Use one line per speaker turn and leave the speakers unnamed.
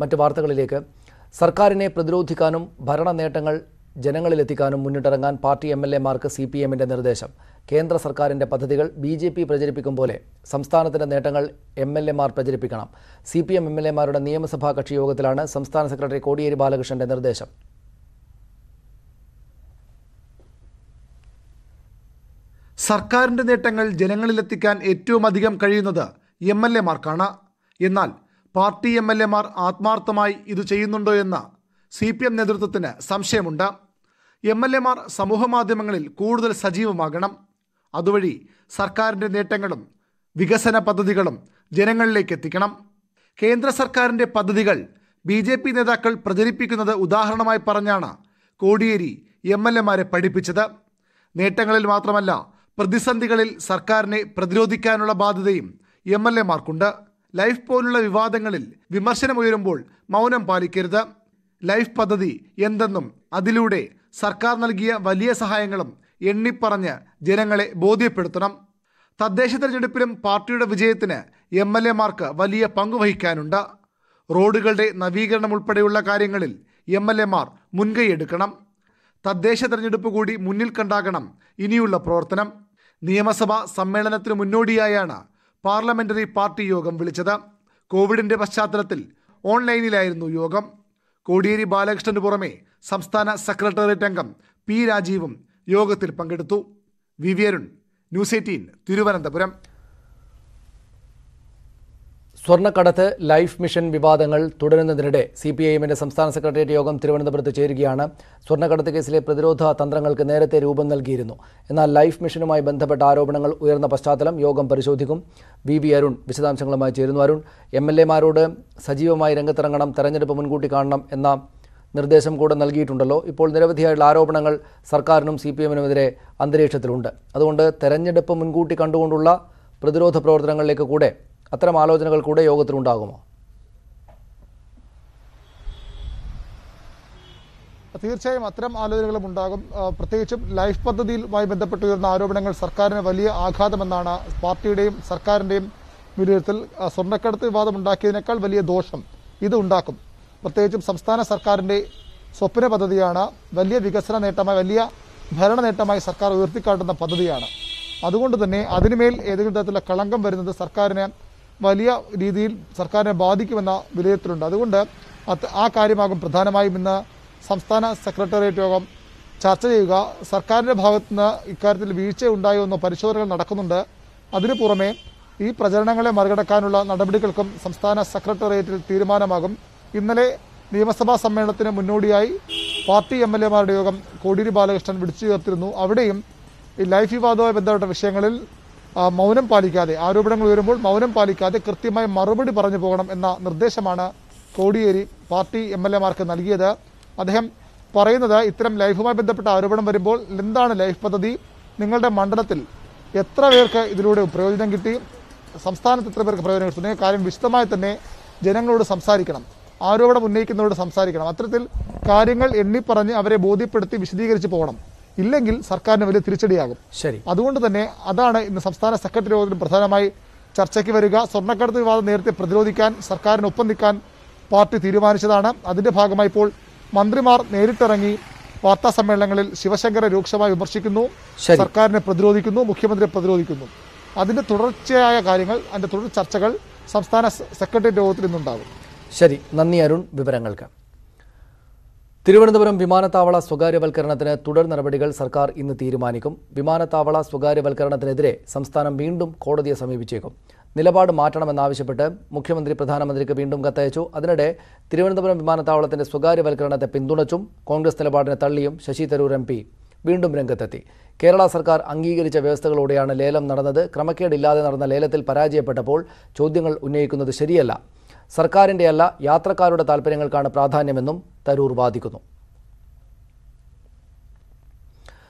മറ്റ് വാർത്തകളിലേക്ക് സർക്കാരിനെ പ്രതിരോധിക്കാനും ഭരണ നേട്ടങ്ങൾ ജനങ്ങളിലെത്തിക്കാനും മുന്നിട്ടിറങ്ങാൻ പാർട്ടി എം എൽ എമാർക്ക് സി പി എമ്മിൻ്റെ നിർദ്ദേശം കേന്ദ്ര സർക്കാരിൻ്റെ പദ്ധതികൾ ബി ജെ പി പ്രചരിപ്പിക്കും പോലെ സംസ്ഥാനത്തിൻ്റെ നേട്ടങ്ങൾ എം എൽ എമാർ പ്രചരിപ്പിക്കണം C P M M L മാരുടെ നിയമസഭാ കക്ഷി യോഗത്തിലാണ് സംസ്ഥാന സെക്രട്ടറി കോടിയേരി ബാലകൃഷ്ണന്റെ നിർദ്ദേശം
സർക്കാരിൻ്റെ നേട്ടങ്ങൾ ജനങ്ങളിലെത്തിക്കാൻ ഏറ്റവും അധികം കഴിയുന്നത് എം എൽ എമാർക്കാണ് എന്നാൽ പാർട്ടി എം എൽ എമാർ ആത്മാർത്ഥമായി ഇത് ചെയ്യുന്നുണ്ടോ എന്ന സി പി എം നേതൃത്വത്തിന് സംശയമുണ്ട് എം എൽ എമാർ സമൂഹമാധ്യമങ്ങളിൽ കൂടുതൽ സജീവമാകണം അതുവഴി സർക്കാരിൻ്റെ നേട്ടങ്ങളും വികസന പദ്ധതികളും ജനങ്ങളിലേക്ക് എത്തിക്കണം കേന്ദ്ര സർക്കാരിൻ്റെ പദ്ധതികൾ ബി ജെ പി നേതാക്കൾ പ്രചരിപ്പിക്കുന്നത് ഉദാഹരണമായി പറഞ്ഞാണ് കോടിയേരി എം എൽ എമാരെ പഠിപ്പിച്ചത് നേട്ടങ്ങളിൽ മാത്രമല്ല പ്രതിസന്ധികളിൽ സർക്കാരിനെ പ്രതിരോധിക്കാനുള്ള ബാധ്യതയും എം എൽ എമാർക്കുണ്ട് ലൈഫ് പോലുള്ള വിവാദങ്ങളിൽ വിമർശനമുയരുമ്പോൾ മൗനം പാലിക്കരുത് ലൈഫ് പദ്ധതി എന്തെന്നും അതിലൂടെ സർക്കാർ നൽകിയ വലിയ സഹായങ്ങളും എണ്ണിപ്പറഞ്ഞ് ജനങ്ങളെ ബോധ്യപ്പെടുത്തണം തദ്ദേശ തെരഞ്ഞെടുപ്പിലും പാർട്ടിയുടെ വിജയത്തിന് എം എൽ എമാർക്ക് വലിയ പങ്കുവഹിക്കാനുണ്ട് റോഡുകളുടെ നവീകരണം ഉൾപ്പെടെയുള്ള കാര്യങ്ങളിൽ എം എൽ എമാർ മുൻകൈയെടുക്കണം തദ്ദേശ തെരഞ്ഞെടുപ്പ് കൂടി മുന്നിൽ കണ്ടാകണം ഇനിയുള്ള പ്രവർത്തനം നിയമസഭാ സമ്മേളനത്തിന് മുന്നോടിയായാണ് പാർലമെന്ററി പാർട്ടി യോഗം വിളിച്ചത് കോവിഡിന്റെ പശ്ചാത്തലത്തിൽ ഓൺലൈനിലായിരുന്നു യോഗം കോടിയേരി ബാലകൃഷ്ണന് പുറമെ സംസ്ഥാന സെക്രട്ടേറിയറ്റ് അംഗം പി രാജീവും യോഗത്തിൽ പങ്കെടുത്തു V V Arun news eighteen Thiruvananthapuram സ്വർണ്ണക്കടത്ത്
ലൈഫ് മിഷൻ വിവാദങ്ങൾ തുടരുന്നതിനിടെ സി പി ഐഎമ്മിന്റെ സംസ്ഥാന സെക്രട്ടേറിയറ്റ് യോഗം തിരുവനന്തപുരത്ത് ചേരുകയാണ് സ്വർണ്ണക്കടത്ത് കേസിലെ പ്രതിരോധ തന്ത്രങ്ങൾക്ക് നേരത്തെ രൂപം നൽകിയിരുന്നു എന്നാൽ ലൈഫ് മിഷനുമായി ബന്ധപ്പെട്ട ആരോപണങ്ങൾ ഉയർന്ന പശ്ചാത്തലം യോഗം പരിശോധിക്കും വി വി അരുൺ വിശദാംശങ്ങളുമായി ചേരുന്നു അരുൺ എം എൽ എമാരോട് സജീവമായി രംഗത്തിറങ്ങണം തെരഞ്ഞെടുപ്പ് മുൻകൂട്ടി കാണണം എന്ന നിർദ്ദേശം കൂടെ നൽകിയിട്ടുണ്ടല്ലോ ഇപ്പോൾ നിരവധിയായുള്ള ആരോപണങ്ങൾ സർക്കാരിനും സി പി എമ്മിനുമെതിരെ അന്തരീക്ഷത്തിലുണ്ട് അതുകൊണ്ട് തെരഞ്ഞെടുപ്പ് മുൻകൂട്ടി കണ്ടുകൊണ്ടുള്ള പ്രതിരോധ പ്രവർത്തനങ്ങളിലേക്ക് കൂടെ അത്തരം ആലോചനകൾ കൂടെ യോഗത്തിലുണ്ടാകുമോ
തീർച്ചയായും അത്തരം ആലോചനകളും ഉണ്ടാകും പ്രത്യേകിച്ചും ലൈഫ് പദ്ധതിയുമായി ബന്ധപ്പെട്ട് ഉയർന്ന ആരോപണങ്ങൾ സർക്കാരിന് വലിയ ആഘാതമെന്നാണ് പാർട്ടിയുടെയും സർക്കാരിന്റെയും വിലയിരുത്തൽ സ്വർണ്ണക്കടത്ത് വിവാദം ഉണ്ടാക്കിയതിനേക്കാൾ വലിയ ദോഷം ഇത് ഉണ്ടാക്കും പ്രത്യേകിച്ചും സംസ്ഥാന സർക്കാരിന്റെ സ്വപ്ന പദ്ധതിയാണ് വലിയ വികസന നേട്ടമായി വലിയ ഭരണ നേട്ടമായി സർക്കാർ ഉയർത്തിക്കാട്ടുന്ന പദ്ധതിയാണ് അതുകൊണ്ട് തന്നെ അതിനുമേൽ ഏതെങ്കിലും തരത്തിലുള്ള കളങ്കം വരുന്നത് സർക്കാരിനെ വലിയ രീതിയിൽ സർക്കാരിനെ ബാധിക്കുമെന്ന വിലയിരുത്തലുണ്ട് അതുകൊണ്ട് ആ കാര്യമാകും പ്രധാനമായും ഇന്ന് സംസ്ഥാന സെക്രട്ടേറിയറ്റ് യോഗം ചർച്ച ചെയ്യുക സർക്കാരിൻ്റെ ഭാഗത്തു നിന്ന് ഇക്കാര്യത്തിൽ വീഴ്ച ഉണ്ടായോ എന്ന പരിശോധനകൾ നടക്കുന്നുണ്ട് അതിനു പുറമെ ഈ പ്രചരണങ്ങളെ മറികടക്കാനുള്ള നടപടികൾക്കും സംസ്ഥാന സെക്രട്ടേറിയറ്റിൽ തീരുമാനമാകും ഇന്നലെ നിയമസഭാ സമ്മേളനത്തിന് മുന്നോടിയായി പാർട്ടി എം എൽ എമാരുടെ യോഗം കോടിയേരി ബാലകൃഷ്ണൻ വിളിച്ചു ചേർത്തിരുന്നു അവിടെയും ഈ ലൈഫ് വിവാദവുമായി ബന്ധപ്പെട്ട വിഷയങ്ങളിൽ മൗനം പാലിക്കാതെ ആരോപണങ്ങൾ ഉയരുമ്പോൾ മൗനം പാലിക്കാതെ കൃത്യമായി മറുപടി പറഞ്ഞു പോകണം എന്ന നിർദ്ദേശമാണ് കോടിയേരി പാർട്ടി എം എൽ എമാർക്ക് നൽകിയത് അദ്ദേഹം പറയുന്നത് ഇത്തരം ലൈഫുമായി ബന്ധപ്പെട്ട ആരോപണം വരുമ്പോൾ എന്താണ് ലൈഫ് പദ്ധതി നിങ്ങളുടെ മണ്ഡലത്തിൽ എത്ര പേർക്ക് ഇതിലൂടെ പ്രയോജനം കിട്ടി സംസ്ഥാനത്ത് എത്ര പേർക്ക് പ്രയോജനം കിട്ടുന്ന കാര്യം വിശദമായി തന്നെ ജനങ്ങളോട് സംസാരിക്കണം ആരോപണം ഉന്നയിക്കുന്നവരോട് സംസാരിക്കണം അത്തരത്തിൽ കാര്യങ്ങൾ എണ്ണിപ്പറഞ്ഞ് അവരെ ബോധ്യപ്പെടുത്തി വിശദീകരിച്ച് പോകണം ഇല്ലെങ്കിൽ സർക്കാരിന് വലിയ തിരിച്ചടിയാകും ശരി അതുകൊണ്ട് തന്നെ അതാണ് ഇന്ന് സംസ്ഥാന സെക്രട്ടറി യോഗത്തിന് പ്രധാനമായി ചർച്ചയ്ക്ക് വരിക സ്വർണ്ണക്കടത്ത് വിവാദം നേരത്തെ പ്രതിരോധിക്കാൻ സർക്കാരിനൊപ്പം നിൽക്കാൻ പാർട്ടി തീരുമാനിച്ചതാണ് അതിന്റെ ഭാഗമായി ഇപ്പോൾ മന്ത്രിമാർ നേരിട്ടിറങ്ങി വാർത്താ സമ്മേളനങ്ങളിൽ ശിവശങ്കരെ രൂക്ഷമായി വിമർശിക്കുന്നു സർക്കാരിനെ പ്രതിരോധിക്കുന്നു മുഖ്യമന്ത്രിയെ പ്രതിരോധിക്കുന്നു അതിന്റെ തുടർച്ചയായ കാര്യങ്ങൾ അതിന്റെ തുടർ ചർച്ചകൾ സംസ്ഥാന സെക്രട്ടേറിയറ്റ് യോഗത്തിൽ നിന്നുണ്ടാകും
ശരി നന്ദി അരുൺ വിവരങ്ങൾക്ക് തിരുവനന്തപുരം വിമാനത്താവള സ്വകാര്യവൽക്കരണത്തിന് തുടർ നടപടികൾ സർക്കാർ ഇന്ന് തീരുമാനിക്കും വിമാനത്താവള സ്വകാര്യവൽക്കരണത്തിനെതിരെ സംസ്ഥാനം വീണ്ടും കോടതിയെ സമീപിച്ചേക്കും നിലപാട് മാറ്റണമെന്നാവശ്യപ്പെട്ട് മുഖ്യമന്ത്രി പ്രധാനമന്ത്രിക്ക് വീണ്ടും കത്തയച്ചു അതിനിടെ തിരുവനന്തപുരം വിമാനത്താവളത്തിന്റെ സ്വകാര്യവൽക്കരണത്തെ പിന്തുണച്ചും കോൺഗ്രസ് നിലപാടിനെ തള്ളിയും ശശി തരൂർ എം വീണ്ടും രംഗത്തെത്തി കേരള സർക്കാർ അംഗീകരിച്ച വ്യവസ്ഥകളോടെയാണ് ലേലം നടന്നത് ക്രമക്കേടില്ലാതെ നടന്ന ലേലത്തിൽ പരാജയപ്പെട്ടപ്പോൾ ചോദ്യങ്ങൾ ഉന്നയിക്കുന്നത് ശരിയല്ല സർക്കാരിൻ്റെയല്ല യാത്രക്കാരുടെ താൽപ്പര്യങ്ങൾക്കാണ് പ്രാധാന്യമെന്നും തരൂർ വാദിക്കുന്നു